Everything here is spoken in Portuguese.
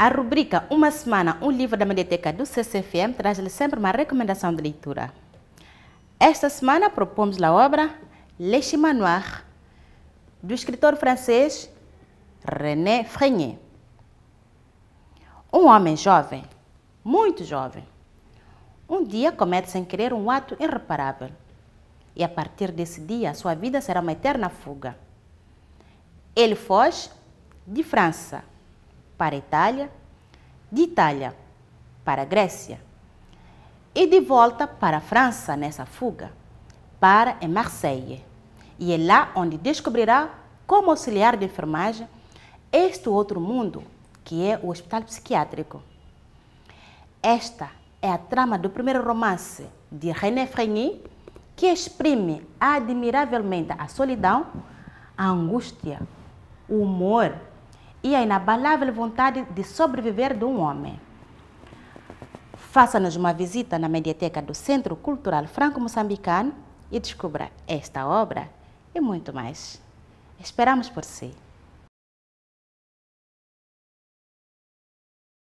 A rubrica Uma Semana, um livro da Mediateca do CCFM traz-lhe sempre uma recomendação de leitura. Esta semana propomos a obra Le Chemin Noir, do escritor francês René Frenier. Um homem jovem, muito jovem, um dia comete sem querer um ato irreparável. E a partir desse dia, sua vida será uma eterna fuga. Ele foge de França para Itália, de Itália para Grécia e de volta para a França nessa fuga, para em Marseille. E é lá onde descobrirá, como auxiliar de enfermagem, este outro mundo que é o hospital psiquiátrico. Esta é a trama do primeiro romance de René Freyny, que exprime admiravelmente a solidão, a angústia, o humor e a é inabalável vontade de sobreviver de um homem. Faça-nos uma visita na mediateca do Centro Cultural Franco-Moçambicano e descubra esta obra e muito mais. Esperamos por si.